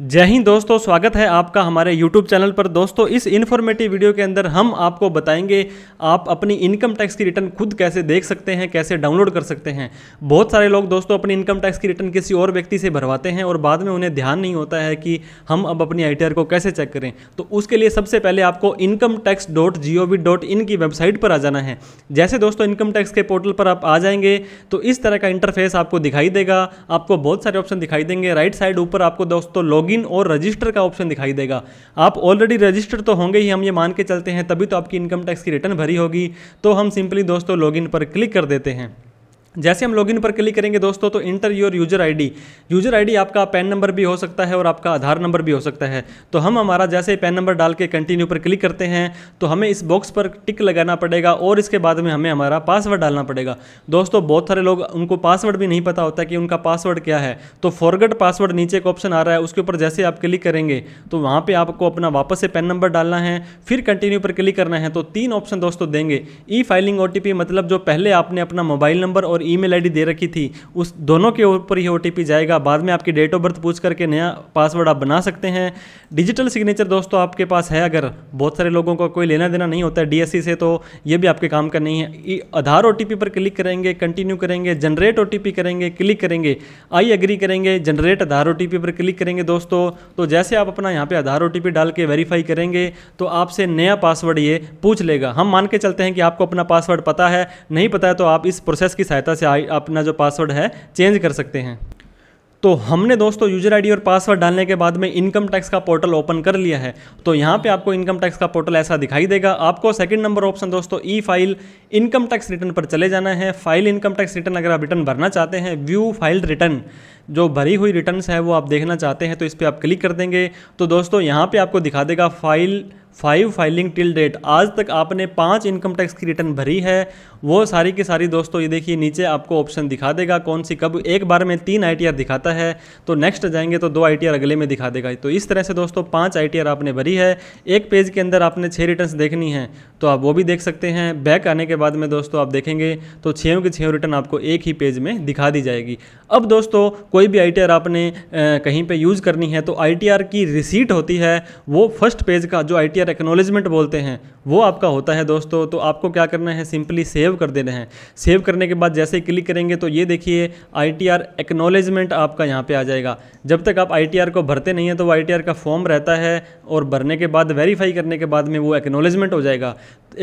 जय हिंद दोस्तों स्वागत है आपका हमारे YouTube चैनल पर दोस्तों इस इन्फॉर्मेटिव वीडियो के अंदर हम आपको बताएंगे आप अपनी इनकम टैक्स की रिटर्न खुद कैसे देख सकते हैं कैसे डाउनलोड कर सकते हैं बहुत सारे लोग दोस्तों अपनी इनकम टैक्स की रिटर्न किसी और व्यक्ति से भरवाते हैं और बाद में उन्हें ध्यान नहीं होता है कि हम अब अपनी आई को कैसे चेक करें तो उसके लिए सबसे पहले आपको income tax dot G O V dot in की वेबसाइट पर आ जाना है जैसे दोस्तों इनकम टैक्स के पोर्टल पर आप आ जाएंगे तो इस तरह का इंटरफेस आपको दिखाई देगा आपको बहुत सारे ऑप्शन दिखाई देंगे राइट साइड ऊपर आपको दोस्तों लॉग लॉगिन और रजिस्टर का ऑप्शन दिखाई देगा आप ऑलरेडी रजिस्टर तो होंगे ही हम ये मान के चलते हैं तभी तो आपकी इनकम टैक्स की रिटर्न भरी होगी तो हम सिंपली दोस्तों लॉगिन पर क्लिक कर देते हैं जैसे हम लॉगिन पर क्लिक करेंगे दोस्तों तो enter your user ID user ID आपका पैन नंबर भी हो सकता है और आपका आधार नंबर भी हो सकता है तो हम हमारा जैसे पैन नंबर डाल के कंटिन्यू पर क्लिक करते हैं तो हमें इस बॉक्स पर टिक लगाना पड़ेगा और इसके बाद में हमें हमारा पासवर्ड डालना पड़ेगा दोस्तों बहुत सारे लोग उनको पासवर्ड भी नहीं पता होता कि उनका पासवर्ड क्या है तो फॉरगट पासवर्ड नीचे एक ऑप्शन आ रहा है उसके ऊपर जैसे आप क्लिक करेंगे तो वहाँ पर आपको अपना वापस से पैन नंबर डालना है फिर कंटिन्यू पर क्लिक करना है तो तीन ऑप्शन दोस्तों देंगे ई फाइलिंग ओ मतलब जो पहले आपने अपना मोबाइल नंबर और और ईमेल आईडी दे रखी थी उस दोनों के ऊपर ही ओ जाएगा बाद में आपकी डेट ऑफ बर्थ पूछ करके नया पासवर्ड आप बना सकते हैं डिजिटल सिग्नेचर दोस्तों आपके पास है अगर बहुत सारे लोगों का को कोई लेना देना नहीं होता है डीएससी से तो ये भी आपके काम का नहीं है आधार ओ पर क्लिक करेंगे कंटिन्यू करेंगे जनरेट ओ करेंगे क्लिक करेंगे आई एग्री करेंगे जनरेट आधार ओ पर क्लिक करेंगे दोस्तों तो जैसे आप अपना यहाँ पे आधार ओ डाल के वेरीफाई करेंगे तो आपसे नया पासवर्ड ये पूछ लेगा हम मान के चलते हैं कि आपको अपना पासवर्ड पता है नहीं पता है तो आप इस प्रोसेस की सहायता सहायता से अपना जो पासवर्ड है चेंज कर सकते हैं तो हमने दोस्तों यूजर आईडी और पासवर्ड डालने के बाद में इनकम टैक्स का पोर्टल ओपन कर लिया है तो यहाँ पे आपको इनकम टैक्स का पोर्टल ऐसा दिखाई देगा आपको सेकंड नंबर ऑप्शन दोस्तों e file income tax return पर चले जाना है फाइल इनकम टैक्स रिटर्न अगर आप रिटर्न भरना चाहते हैं व्यू फाइल रिटर्न जो भरी हुई रिटर्न है वो आप देखना चाहते हैं तो इस पर आप क्लिक कर देंगे तो दोस्तों यहाँ पर आपको दिखा देगा file five filing till date आज तक आपने पांच इनकम टैक्स की रिटर्न भरी है वो सारी की सारी दोस्तों ये देखिए नीचे आपको ऑप्शन दिखा देगा कौन सी कब एक बार में तीन आई दिखाता जाता है तो नेक्स्ट जाएंगे तो दो आई अगले में दिखा देगा तो इस तरह से दोस्तों पाँच आई आपने भरी है एक पेज के अंदर आपने छः रिटर्न देखनी है तो आप वो भी देख सकते हैं बैक आने के बाद में दोस्तों आप देखेंगे तो छः की छः रिटर्न आपको एक ही पेज में दिखा दी जाएगी अब दोस्तों कोई भी आई आपने कहीं पर यूज़ करनी है तो आई की रिसीट होती है वो फर्स्ट पेज का जो आई टी बोलते हैं वो आपका होता है दोस्तों तो आपको क्या करना है सिंपली सेव कर देना है सेव करने के बाद जैसे क्लिक करेंगे तो ये देखिए आई टी एक्नोलेजमेंट आपका आपका यहाँ पे आ जाएगा जब तक आप आईटीआर को भरते नहीं हैं तो वो आईटीआर का फॉर्म रहता है और भरने के बाद वेरीफाई करने के बाद में वो एक्नोलेजमेंट हो जाएगा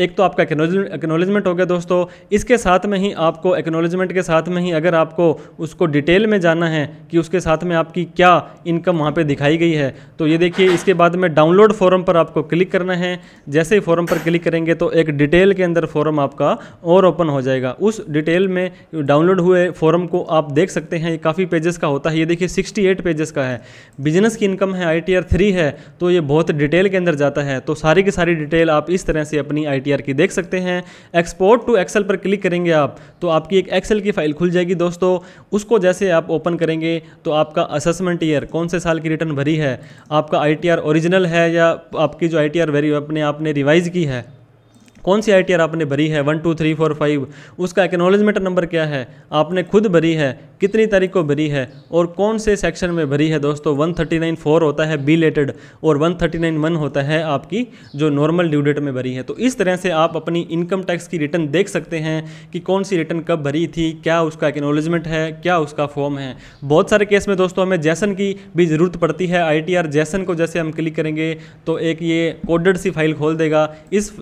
एक तो आपका एक्नोलेजमेंट हो गया दोस्तों इसके साथ में ही आपको एक्नोलेजमेंट के साथ में ही अगर आपको उसको डिटेल में जाना है कि उसके साथ में आपकी क्या इनकम वहाँ पर दिखाई गई है तो ये देखिए इसके बाद में डाउनलोड फॉर्म पर आपको क्लिक करना है जैसे ही फॉर्म पर क्लिक करेंगे तो एक डिटेल के अंदर फॉर्म आपका और ओपन हो जाएगा उस डिटेल में डाउनलोड हुए फॉर्म को आप देख सकते हैं ये काफ़ी पेजेस का होता होता है ये देखिए 68 पेजेस का है बिजनेस की इनकम है आई टी है तो ये बहुत डिटेल के अंदर जाता है तो सारी की सारी डिटेल आप इस तरह से अपनी आई की देख सकते हैं एक्सपोर्ट टू एक्सेल पर क्लिक करेंगे आप तो आपकी एक एक्सेल की फाइल खुल जाएगी दोस्तों उसको जैसे आप ओपन करेंगे तो आपका असेसमेंट ईयर कौन से साल की रिटर्न भरी है आपका आई ओरिजिनल है या आपकी जो आई टी वेरी अपने आपने रिवाइज की है कौन सी आई आपने भरी है one two three four five उसका एक्नोलेजमेंट नंबर क्या है आपने खुद भरी है कितनी तारीख को भरी है और कौन से सेक्शन में भरी है दोस्तों वन थर्टी नाइन फोर होता है बी लेटेड और वन थर्टी नाइन वन होता है आपकी जो नॉर्मल ड्यू डेट में भरी है तो इस तरह से आप अपनी इनकम टैक्स की रिटर्न देख सकते हैं कि कौन सी रिटर्न कब भरी थी क्या उसका एक्नोलेजमेंट है क्या उसका फॉर्म है बहुत सारे केस में दोस्तों हमें जैसन की भी ज़रूरत पड़ती है आई जैसन को जैसे हम क्लिक करेंगे तो एक ये कोडेड सी फाइल खोल देगा इस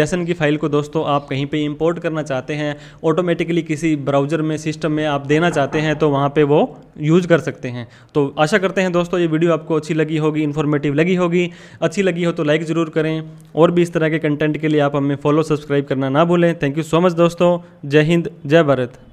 जैसन एप्लीकेशन की फ़ाइल को दोस्तों आप कहीं पर इंपोर्ट करना चाहते हैं ऑटोमेटिकली किसी ब्राउज़र में सिस्टम में आप देना चाहते हैं तो वहाँ पर वो यूज कर सकते हैं तो आशा करते हैं दोस्तों ये वीडियो आपको अच्छी लगी होगी इन्फॉर्मेटिव लगी होगी अच्छी लगी हो तो लाइक ज़रूर करें और भी इस तरह के कंटेंट के लिए आप हमें फॉलो सब्सक्राइब करना ना भूलें थैंक यू सो मच दोस्तों जय हिंद जय भारत